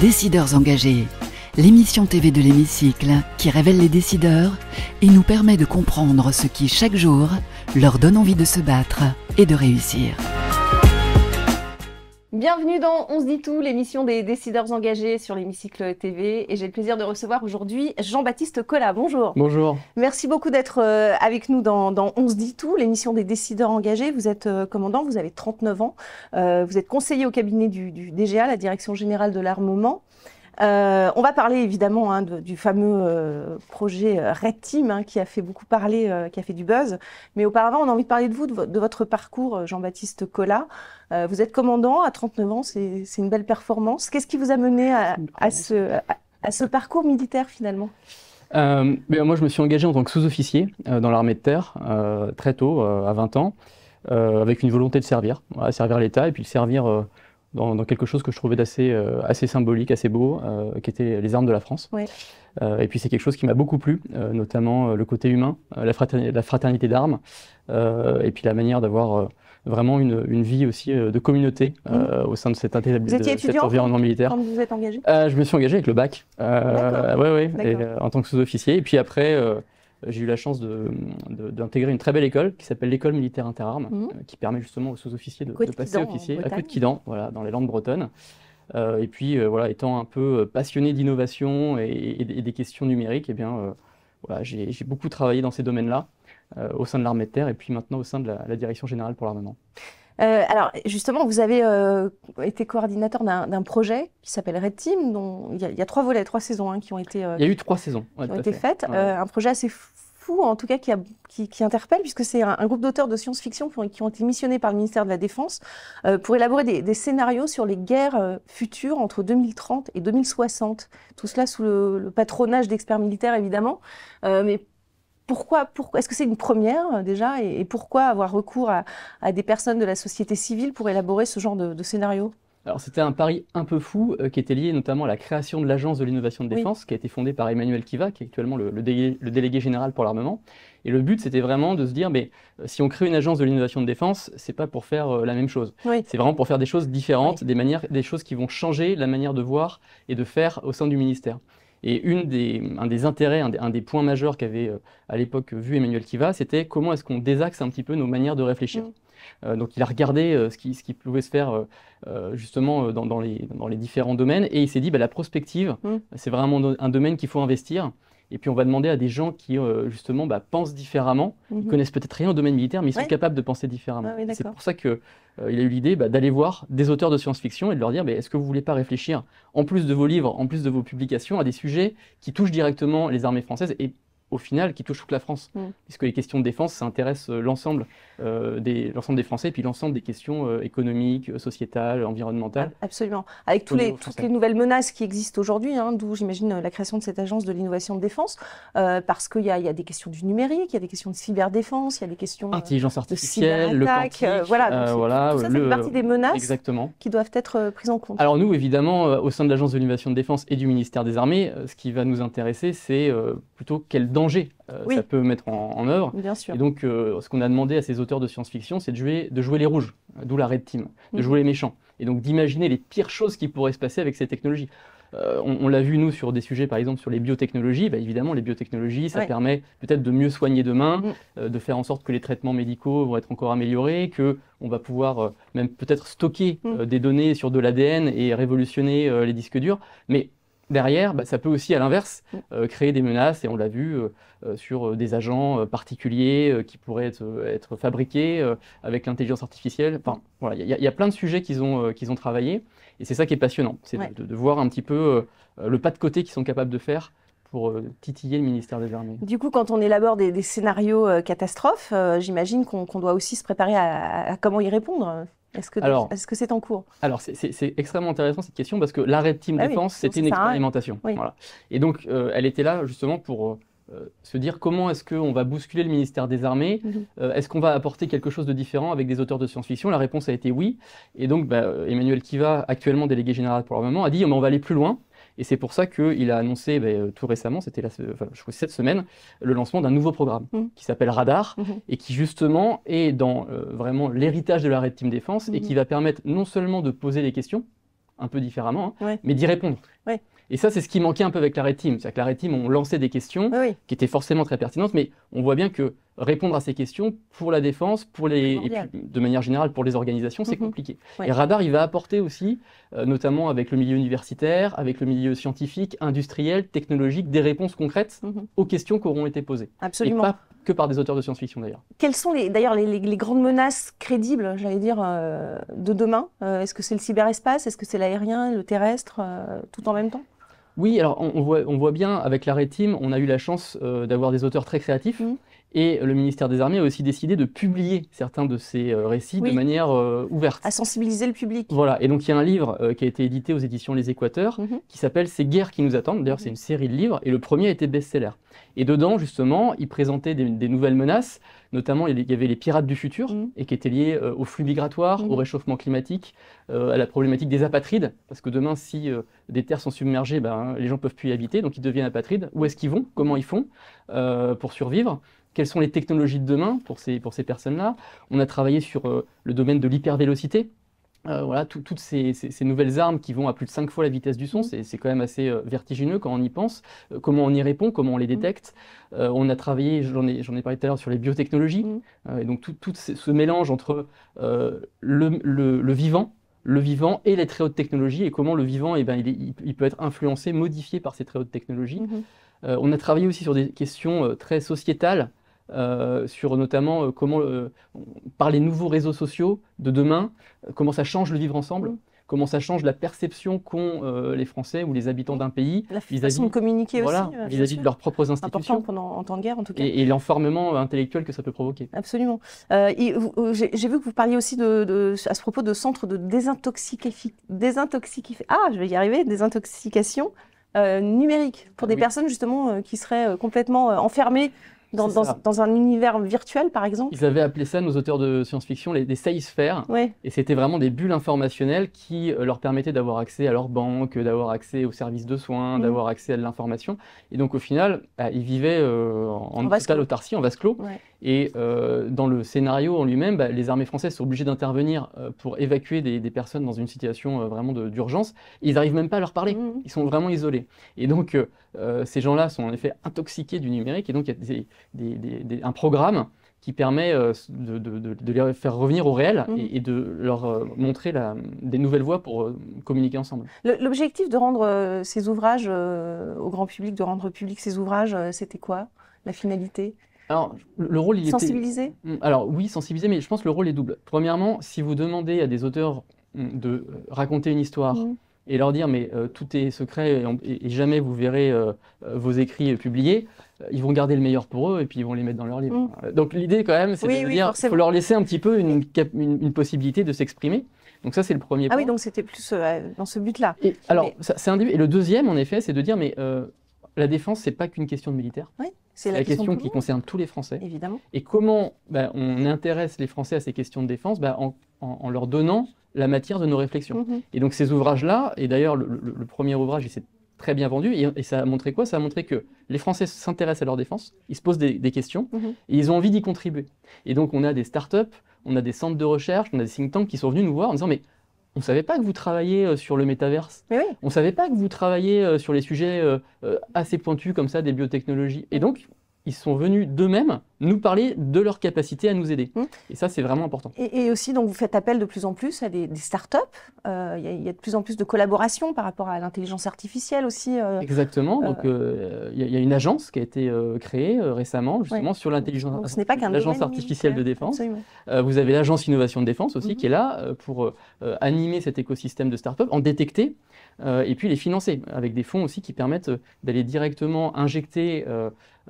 Décideurs engagés, l'émission TV de l'hémicycle qui révèle les décideurs et nous permet de comprendre ce qui, chaque jour, leur donne envie de se battre et de réussir. Bienvenue dans On se dit tout, l'émission des décideurs engagés sur l'hémicycle TV. Et j'ai le plaisir de recevoir aujourd'hui Jean-Baptiste Collat. Bonjour. Bonjour. Merci beaucoup d'être euh, avec nous dans, On se dit tout, l'émission des décideurs engagés. Vous êtes euh, commandant, vous avez 39 ans. Euh, vous êtes conseiller au cabinet du DGA, la Direction Générale de l'Armement. Euh, on va parler évidemment hein, du fameux euh, projet euh, Red Team hein, qui a fait beaucoup parler, qui a fait du buzz. Mais auparavant, on a envie de parler de vous, de, votre parcours, Jean-Baptiste Collat. vous êtes commandant à 39 ans, c'est une belle performance. Qu'est-ce qui vous a mené à, ce, parcours militaire finalement ben, Moi, je me suis engagé en tant que sous-officier dans l'armée de terre très tôt, à 20 ans, avec une volonté de servir, voilà, servir l'État et puis de servir dans, quelque chose que je trouvais d'assez euh, assez symbolique, assez beau, euh, qui était les armes de la France. Euh, et puis c'est quelque chose qui m'a beaucoup plu, notamment le côté humain, la, fraternité d'armes, et puis la manière d'avoir vraiment une, vie aussi de communauté mmh. au sein de, cette, vous étiez cet environnement militaire. Quand vous êtes engagé Je me suis engagé avec le bac. ouais, ouais, en tant que sous-officier. Et puis après j'ai eu la chance d'intégrer une très belle école qui s'appelle l'école militaire interarmes, mmh. euh, qui permet justement aux sous-officiers de, de, passer officier à Côte-Quidan, dans les Landes bretonnes. Euh, et puis, euh, voilà, étant un peu passionné d'innovation et, des questions numériques, et eh bien, j'ai beaucoup travaillé dans ces domaines-là, au sein de l'armée de terre et puis maintenant au sein de la Direction générale pour l'armement. Euh, alors, justement, vous avez euh, été coordinateur d'un projet qui s'appelle Red Team, dont il y, a, trois volets, trois saisons hein, qui ont été. Euh, il y a eu trois saisons. qui ont été faites. un projet assez fou, en tout cas, qui, interpelle, puisque c'est un, groupe d'auteurs de science-fiction qui, ont été missionnés par le ministère de la Défense pour élaborer des, scénarios sur les guerres futures entre 2030 et 2060. Tout cela sous le, patronage d'experts militaires, évidemment. mais pourquoi, est-ce que c'est une première euh, déjà et, pourquoi avoir recours à, des personnes de la société civile pour élaborer ce genre de, scénario alors c'était un pari un peu fou euh, qui était lié notamment à la création de l'Agence de l'innovation de défense qui a été fondée par Emmanuel Kiva, qui est actuellement le, délégué général pour l'armement. Et le but c'était vraiment de se dire, mais euh, si on crée une agence de l'innovation de défense, c'est pas pour faire la même chose. C'est vraiment pour faire des choses différentes, des choses qui vont changer la manière de voir et de faire au sein du ministère. Et une des, un des intérêts, un des, points majeurs qu'avait euh, à l'époque vu Emmanuel Kiva, c'était comment est-ce qu'on désaxe un petit peu nos manières de réfléchir. Euh, donc il a regardé euh, ce, qui, ce, qui, pouvait se faire justement dans, dans, les, dans, les, différents domaines et il s'est dit bah, la prospective, mmh. c'est vraiment un domaine qu'il faut investir. Et puis on va demander à des gens qui euh, justement bah, pensent différemment, qui mhm. connaissent peut-être rien au domaine militaire, mais ils sont capables de penser différemment. Ah c'est pour ça que euh, il a eu l'idée bah, d'aller voir des auteurs de science-fiction et de leur dire est-ce que vous voulez pas réfléchir en plus de vos livres, en plus de vos publications, à des sujets qui touchent directement les armées françaises et au final, qui touche toute la France. Mm. Puisque les questions de défense, ça intéresse euh, l'ensemble euh, des, des Français et puis l'ensemble des questions euh, économiques, euh, sociétales, environnementales. Absolument. Avec tous les, toutes les nouvelles menaces qui existent aujourd'hui, hein, d'où j'imagine la création de cette agence de l'innovation de défense, parce qu'il y, y, a des questions du numérique, il y a des questions de cyberdéfense, il y a des questions. Intelligence artificielle, le quantique. voilà, voilà ça, le, fait partie des menaces exactement. qui doivent être prises en compte. Alors, nous, évidemment, au sein de l'agence de l'innovation de défense et du ministère des Armées, ce qui va nous intéresser, c'est plutôt quelle danger euh, ça peut mettre en, œuvre. Bien sûr. Et donc, euh, ce qu'on a demandé à ces auteurs de science-fiction, c'est de jouer, de jouer les rouges, d'où la red team, de mhm. jouer les méchants. Et donc, d'imaginer les pires choses qui pourraient se passer avec ces technologies. Euh, on, l'a vu, nous, sur des sujets, par exemple, sur les biotechnologies. Bah, évidemment, les biotechnologies, ça permet peut-être de mieux soigner demain, mhm. de faire en sorte que les traitements médicaux vont être encore améliorés, que on va pouvoir même peut-être stocker mhm. des données sur de l'ADN et révolutionner les disques durs. Mais derrière, bah, ça peut aussi, à l'inverse, mm. euh, créer des menaces, et on l'a vu euh, euh, sur des agents particuliers qui pourraient être, fabriqués avec l'intelligence artificielle. Enfin, mm. voilà, il y, a plein de sujets qu'ils ont, qu'ils ont travaillé, et c'est ça qui est passionnant, c'est de, voir un petit peu le pas de côté qu'ils sont capables de faire pour titiller le ministère des Armées. Du coup, quand on élabore des, scénarios catastrophes, j'imagine qu'on doit aussi se préparer à comment y répondre. Est-ce que c'est en cours Alors, c'est extrêmement intéressant cette question parce que l'arrêt de Team ah Défense, c'était une expérimentation. Et donc, euh, elle était là justement pour euh, se dire comment est-ce qu'on va bousculer le ministère des Armées mhm. euh, Est-ce qu'on va apporter quelque chose de différent avec des auteurs de science-fiction La réponse a été oui. Et donc, bah, Emmanuel Kiva, actuellement délégué général pour moment, a dit ah, on va aller plus loin. Et c'est pour ça qu'il a annoncé ben, euh, tout récemment, c'était cette semaine, le lancement d'un nouveau programme mmh. qui s'appelle Radar mmh. et qui justement est dans euh, vraiment l'héritage de la Red Team Défense et mmh. qui va permettre non seulement de poser des questions, un peu différemment, hein, mais d'y répondre. Et ça, c'est ce qui manquait un peu avec la Red Team. C'est-à-dire que la Red Team, on lançait des questions qui étaient forcément très pertinentes, mais on voit bien que répondre à ces questions pour la défense, pour les, et de manière générale pour les organisations, c'est mhm. compliqué. Et Radar, il va apporter aussi, euh, notamment avec le milieu universitaire, avec le milieu scientifique, industriel, technologique, des réponses concrètes mhm. aux questions qui auront été posées. Absolument que par des auteurs de science-fiction d'ailleurs. Quelles sont d'ailleurs les, grandes menaces crédibles, j'allais dire, euh, de demain euh, Est-ce que c'est le cyberespace Est-ce que c'est l'aérien, le terrestre, euh, tout en même temps oui, alors on, voit, on, voit, bien avec la Team, on a eu la chance d'avoir des auteurs très créatifs. Mmh. Et le ministère des Armées a aussi décidé de publier certains de ces euh, récits de manière euh, ouverte. À sensibiliser le public. Voilà. Et donc il y a un livre euh, qui a été édité aux éditions Les Équateurs mhm. qui s'appelle Ces guerres qui nous attendent. D'ailleurs, c'est mhm. une série de livres et le premier a été best-seller. Et dedans, justement, il présentait des, nouvelles menaces. Notamment, il y avait les pirates du futur mhm. et qui étaient liés aux flux migratoires, au réchauffement climatique, à la problématique des apatrides. Parce que demain, si des terres sont submergées, ben, les gens ne peuvent plus y habiter, donc ils deviennent apatrides. Où est-ce qu'ils vont Comment ils font pour survivre quelles sont les technologies de demain pour ces, pour ces personnes-là. On a travaillé sur euh, le domaine de l'hypervélocité. Euh, voilà, toutes ces, nouvelles armes qui vont à plus de cinq fois la vitesse du son, c'est quand même assez euh, vertigineux quand on y pense. Euh, comment on y répond, comment on les détecte. on a travaillé, j'en ai, ai, parlé tout à l'heure, sur les biotechnologies. Mm. et donc tout, ce mélange entre le, le, vivant, le vivant et les très hautes technologies, et comment le vivant, et eh ben, il, il, peut être influencé, modifié par ces très hautes technologies. Mm-hmm. on a travaillé aussi sur des questions très sociétales, euh, sur notamment euh, comment, euh, par les nouveaux réseaux sociaux de demain, comment ça change le vivre ensemble, comment ça change la perception qu'ont les Français ou les habitants d'un pays vis-à-vis de communiquer aussi, vis-à-vis de leurs propres institutions. pendant, en temps de guerre, en tout cas. Et, l'enformement intellectuel que ça peut provoquer. Absolument. j'ai, vu que vous parliez aussi de, à ce propos de centres de désintoxication. Ah, je vais y arriver, désintoxication. numérique pour ah des personnes justement qui seraient complètement enfermées dans, un univers virtuel, par exemple. Ils avaient appelé ça, nos auteurs de science-fiction, les, des sphères ». Et c'était vraiment des bulles informationnelles qui euh, leur permettaient d'avoir accès à leur banque, d'avoir accès aux services de soins, mmh. d'avoir accès à de l'information. Et donc, au final, bah, ils vivaient euh, en, autarcie, en vase clos. Et euh, dans le scénario en lui-même, bah, les armées françaises sont obligées d'intervenir pour évacuer des, personnes dans une situation vraiment d'urgence. Ils n'arrivent même pas à leur parler. Mmh. Ils sont vraiment isolés. Et donc, ces gens-là sont en effet intoxiqués du numérique. Et donc, il y a des, un programme qui permet euh, de, les faire revenir au réel mhm. et, de leur euh, montrer des nouvelles voies pour euh, communiquer ensemble. L'objectif de rendre ces ouvrages au grand public, de rendre public ces ouvrages, c'était quoi La finalité le rôle, il sensibiliser mm, Alors, oui, sensibiliser, mais je pense que le rôle est double. Premièrement, si vous demandez à des auteurs mm, de raconter une histoire mhm et leur dire mais euh, tout est secret et, jamais vous verrez euh, euh, vos écrits publiés, ils vont garder le meilleur pour eux et puis ils vont les mettre dans leur livre. Mm. Donc l'idée quand même, c'est de dire faut leur laisser un petit peu une, une, possibilité de s'exprimer. Donc ça c'est le premier. Ah oui donc c'était plus dans ce but-là. alors ça, c'est un Et le deuxième en effet c'est de dire mais la défense, c'est pas qu'une question de militaire. c'est la, question, qui concerne tous les Français. Évidemment. Et comment bah, on intéresse les Français à ces questions de défense bah, en, leur donnant la matière de nos réflexions. Mhm. Et donc ces ouvrages-là, et d'ailleurs le, premier ouvrage, il s'est très bien vendu, et, ça a montré quoi Ça a montré que les Français s'intéressent à leur défense, ils se posent des, questions, mhm. et ils ont envie d'y contribuer. Et donc on a des start startups, on a des centres de recherche, on a des think tanks qui sont venus nous voir en disant mais on ne savait pas que vous travaillez euh, sur le métaverse. On ne savait pas que vous travaillez euh, sur les sujets euh, assez pointus comme ça des biotechnologies. Et donc, ils sont venus d'eux-mêmes nous parler de leur capacité à nous aider. Mmh. Et ça, c'est vraiment important. Et, aussi, donc, vous faites appel de plus en plus à des, startups. Euh, il y, a de plus en plus de collaborations par rapport à l'intelligence artificielle aussi. Euh, Exactement. Euh, donc, il y, a une agence qui a été créée récemment, justement, sur l'intelligence ce n'est pas qu'un l'agence artificielle de défense. vous avez l'agence innovation de défense aussi, mhm. qui est là pour animer cet écosystème de startups, en détecter et puis les financer avec des fonds aussi qui permettent d'aller directement injecter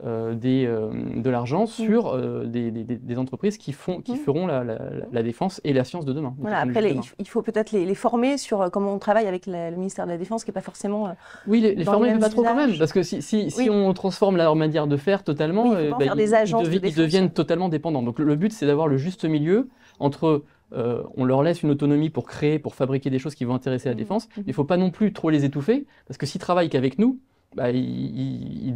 euh, des, euh, de l'argent mmh. sur euh, des, entreprises qui, font, qui mmh. feront la, défense et la science de demain. après, il faut peut-être les, former sur comment on travaille avec le ministère de la Défense, qui n'est pas forcément. oui, les, former, mais pas trop quand même, parce que si, on transforme leur manière de faire totalement, bah, ils, deviennent totalement dépendants. Donc le but, c'est d'avoir le juste milieu entre on leur laisse une autonomie pour créer, pour fabriquer des choses qui vont intéresser la mmh. défense. mais Il ne faut pas non plus trop les étouffer, parce que s'ils travaillent qu'avec nous, bah, ils,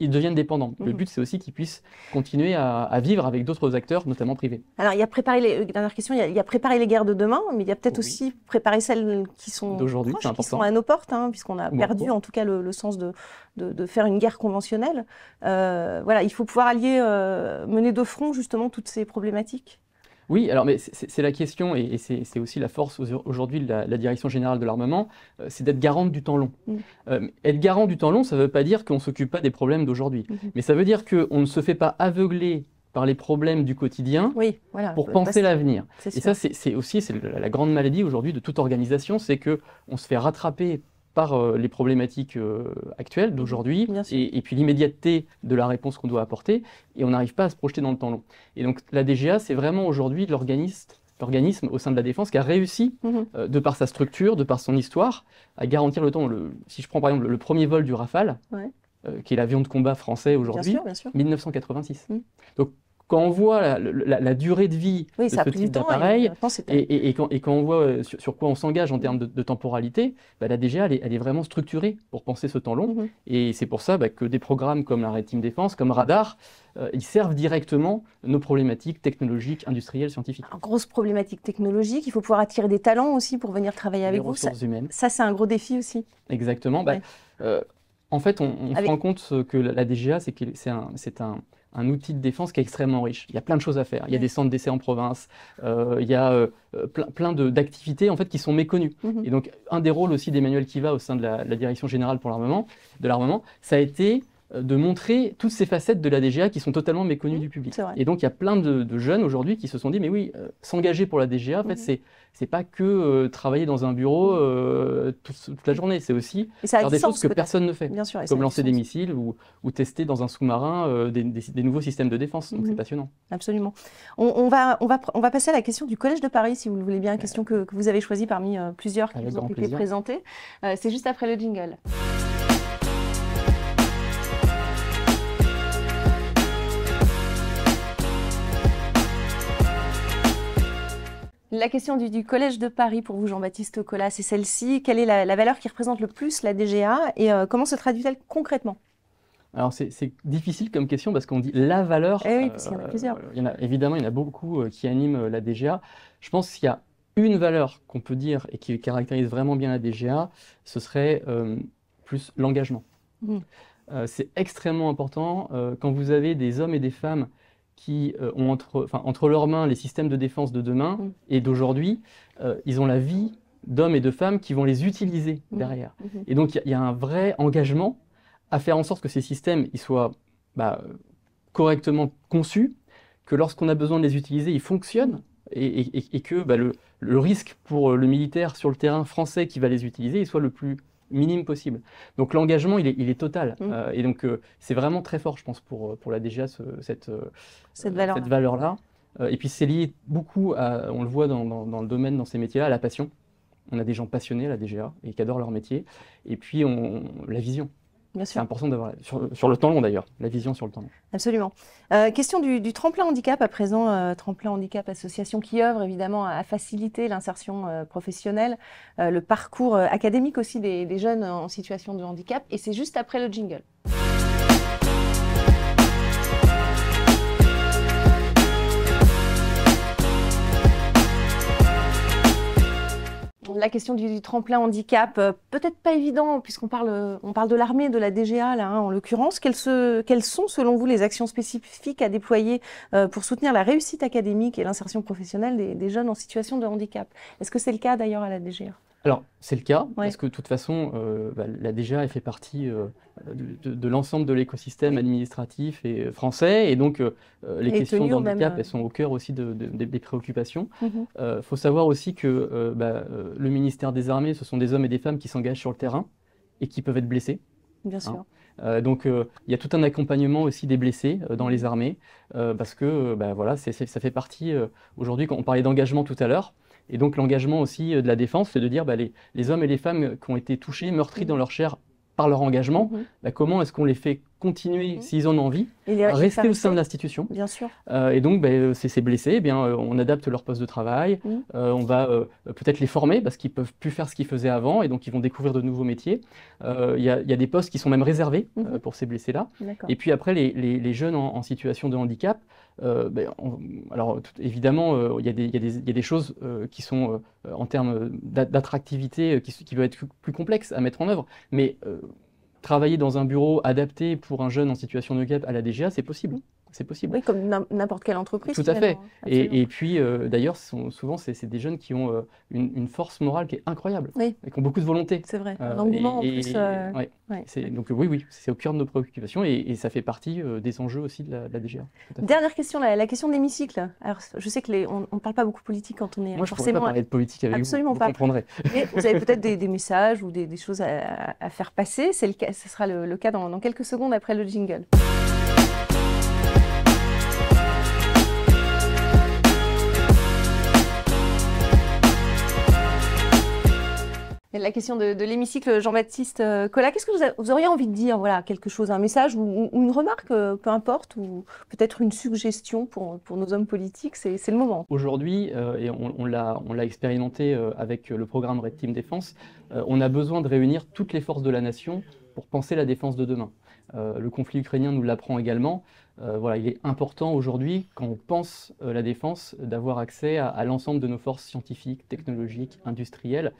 deviennent dépendants. Le mhm. but, c'est aussi qu'ils puissent continuer à, vivre avec d'autres acteurs, notamment privés. Alors, il y a préparé les, euh, dernière question, il y, a, préparé les guerres de demain, mais il y a peut-être aussi préparé celles qui sont d'aujourd'hui, sont à nos portes, hein, puisqu'on a perdu en tout cas le, sens de, faire une guerre conventionnelle. Euh, voilà, il faut pouvoir allier, euh, mener de front justement toutes ces problématiques. Oui, alors mais c'est la question, et, c'est aussi la force aujourd'hui de la, Direction générale de l'armement, euh, c'est d'être garante du temps long. Mm. Euh, être garant du temps long, ça ne veut pas dire qu'on ne s'occupe pas des problèmes d'aujourd'hui, mm-hmm. mais ça veut dire qu'on ne se fait pas aveugler par les problèmes du quotidien pour bah, penser bah, l'avenir. Et ça, c'est aussi la, la grande maladie aujourd'hui de toute organisation, c'est que on se fait rattraper par euh, les problématiques euh, actuelles d'aujourd'hui et, puis l'immédiateté de la réponse qu'on doit apporter et on n'arrive pas à se projeter dans le temps long. Et donc la DGA, c'est vraiment aujourd'hui l'organisme au sein de la défense qui a réussi, mhm. euh, de par sa structure, de par son histoire, à garantir le temps. si je prends par exemple le premier vol du Rafale, qui est l'avion de combat français aujourd'hui, 1986. Mhm. Donc quand on voit la, durée de vie de ce type d'appareil et, et, quand, on voit euh, sur, quoi on s'engage en termes de, temporalité, bah la DGA, elle est, vraiment structurée pour penser ce temps long. Mhm. Et c'est pour ça bah, que des programmes comme la Red Team Défense, comme Radar, euh, ils servent directement nos problématiques technologiques, industrielles, scientifiques. en grosse problématique technologique, il faut pouvoir attirer des talents aussi pour venir travailler avec vous. Ressources ça, humaines. Ça, c'est un gros défi aussi. Exactement. Bah, euh, en fait, on, se rend compte que la, la DGA, c'est un un outil de défense qui est extrêmement riche. Il y a plein de choses à faire. Il y a des centres d'essai en province, euh, il y a euh, euh, plein, d'activités en fait qui sont méconnues. Mhm. Et donc un des rôles aussi d'Emmanuel Kiva au sein de la, de la direction générale pour l'armement, de l'armement, ça a été de montrer toutes ces facettes de la DGA qui sont totalement méconnues mmh, du public. Et donc il y a plein de, jeunes aujourd'hui qui se sont dit mais oui, euh, s'engager pour la DGA, en fait, mmh. c'est c'est pas que euh, travailler dans un bureau mmh. euh, toute, la journée, c'est aussi faire des choses que personne ne fait, comme lancer des missiles ou, tester dans un sous-marin des, nouveaux systèmes de défense. Donc c'est passionnant. Absolument. On, va passer à la question du Collège de Paris si vous le voulez bien, bah question que, que vous avez choisie parmi plusieurs qui vous ont été présentées. c'est juste après le jingle. la question du, Collège de Paris pour vous, Jean-Baptiste Collat, c'est celle-ci. Quelle est la, valeur qui représente le plus la DGA et euh, comment se traduit-elle concrètement alors c'est difficile comme question parce qu'on dit la valeur. Eh oui, parce qu'il y en a euh, plusieurs. Il y en a, évidemment, il y en a beaucoup euh, qui animent la DGA. Je pense qu'il y a une valeur qu'on peut dire et qui caractérise vraiment bien la DGA, ce serait plus l'engagement. Mmh. c'est extrêmement important quand vous avez des hommes et des femmes qui euh, ont entre, entre leurs mains les systèmes de défense de demain mm. et d'aujourd'hui, euh, ils ont la vie d'hommes et de femmes qui vont les utiliser mm. derrière. Mm-hmm. Et donc il y, a un vrai engagement à faire en sorte que ces systèmes soient bah, correctement conçus, que lorsqu'on a besoin de les utiliser, ils fonctionnent et, que bah, le, le risque pour le militaire sur le terrain français qui va les utiliser il soit le plus minime possible. Donc l'engagement, il est, total. Mmh. Euh, et donc euh, c'est vraiment très fort, je pense, pour, euh, pour la DGA, cette, cette valeur-là. Cette valeur et puis c'est lié beaucoup, on le voit dans, dans, le domaine, dans ces métiers-là, à la passion. On a des gens passionnés à la DGA et qui adorent leur métier. Et puis on, la vision. Bien C'est important d'avoir, sur, le temps long d'ailleurs, la vision sur le temps long. Absolument. Euh, question du, tremplin handicap à présent, euh, tremplin handicap association qui œuvre évidemment à, faciliter l'insertion euh, professionnelle, le parcours académique aussi des jeunes en situation de handicap, et c'est juste après le jingle. la question du, tremplin handicap, euh, peut-être pas évident puisqu'on parle, euh, on parle de l'armée, de la DGA là, hein, en l'occurrence. Quelles, sont selon vous les actions spécifiques à déployer euh, pour soutenir la réussite académique et l'insertion professionnelle des jeunes en situation de handicap Est-ce que c'est le cas d'ailleurs à la DGA alors, c'est le cas, parce que de toute façon, euh, bah, la DGA fait partie euh, de, l'ensemble de l'écosystème administratif et euh, français, et donc euh, les questions d'handicap, elles sont au cœur aussi des préoccupations. Il mhm. faut savoir aussi que bah, le ministère des Armées, ce sont des hommes et des femmes qui s'engagent sur le terrain et qui peuvent être blessés. Bien hein. sûr. donc il y a tout un accompagnement aussi des blessés dans les armées parce que bah, voilà, ça fait partie aujourd'hui, quand on parlait d'engagement tout à l'heure, et donc l'engagement aussi euh, de la défense, c'est de dire bah, les, hommes et les femmes qui ont été touchés, meurtris dans leur chair par leur engagement, mhm. bah, comment est-ce qu'on les fait continuer mhm. s'ils en ont envie, rester au sein de l'institution. Bien sûr. Euh, et donc, ben, euh, ces, blessés, eh bien, euh, on adapte leur poste de travail, mhm. on va peut-être les former parce qu'ils peuvent plus faire ce qu'ils faisaient avant et donc ils vont découvrir de nouveaux métiers. Il y, a des postes qui sont même réservés mhm. pour ces blessés-là. Et puis après, les, jeunes en, situation de handicap, alors évidemment, il y, a des choses qui sont en termes d'attractivité qui, qui, peuvent être plus, plus complexes à mettre en œuvre, mais travailler dans un bureau adapté pour un jeune en situation de gap à la DGA, c'est possible. C'est possible. Oui, comme n'importe quelle entreprise. Tout à fait. Et, puis, euh, d'ailleurs, souvent, c'est des jeunes qui ont euh, une, force morale qui est incroyable oui. et qui ont beaucoup de volonté. C'est vrai. Euh, en plus. Donc, oui, oui, c'est au cœur de nos préoccupations et, ça fait partie des enjeux aussi de la, de DGA. Dernière question, la, question d'hémicycle. Alors, je sais qu'on ne parle pas beaucoup politique quand on est. Moi, je forcément... pas parler de politique avec Absolument vous. vous pas. Mais vous avez peut-être des, messages ou des, choses à, faire passer. Ce sera le, cas dans, dans quelques secondes après le jingle. la question de, l'hémicycle Jean-Baptiste euh, Collat. Qu'est-ce que vous, auriez envie de dire Voilà, quelque chose, un message ou, une remarque, euh, peu importe, ou peut-être une suggestion pour, nos hommes politiques. C'est, le moment. Aujourd'hui, euh, et on, l'a expérimenté avec le programme Red Team Défense, on a besoin de réunir toutes les forces de la nation pour penser la défense de demain. le conflit ukrainien nous l'apprend également. voilà, il est important aujourd'hui, quand on pense la défense, d'avoir accès à l'ensemble de nos forces scientifiques, technologiques, industrielles.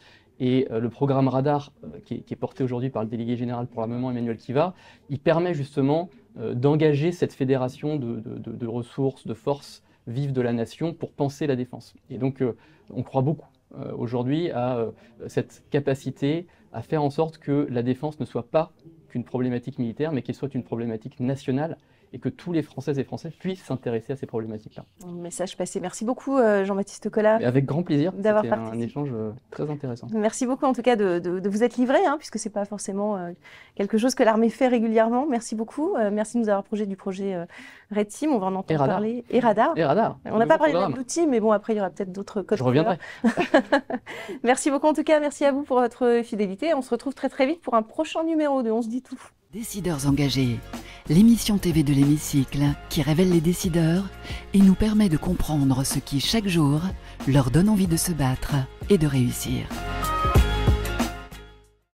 Et euh, le programme radar euh, qui est, porté aujourd'hui par le délégué général pour l'armement Emmanuel Kiva, il permet justement euh, d'engager cette fédération de, de, ressources, de forces vives de la nation pour penser la défense. Et donc, on croit beaucoup aujourd'hui à cette capacité à faire en sorte que la défense ne soit pas qu'une problématique militaire, mais qu'elle soit une problématique nationale et que tous les Françaises et Français puissent s'intéresser à ces problématiques-là. Message passé. Merci beaucoup, euh, Jean-Baptiste Collat. Avec grand plaisir. D'avoir un échange euh, très intéressant. Merci beaucoup, en tout cas, de, vous être livré, hein, puisque ce n'est pas forcément euh, quelque chose que l'armée fait régulièrement. Merci beaucoup. merci de nous avoir projeté du projet Red Team. On va en entendre parler. Et radar. Et radar. On n'a pas parlé de l'outil, mais bon, après, il y aura peut-être d'autres codes. Je reviendrai. merci beaucoup, en tout cas. Merci à vous pour votre fidélité. On se retrouve très, très vite pour un prochain numéro de On se dit tout. Décideurs engagés, l'émission TV de l'hémicycle qui révèle les décideurs et nous permet de comprendre ce qui, chaque jour, leur donne envie de se battre et de réussir.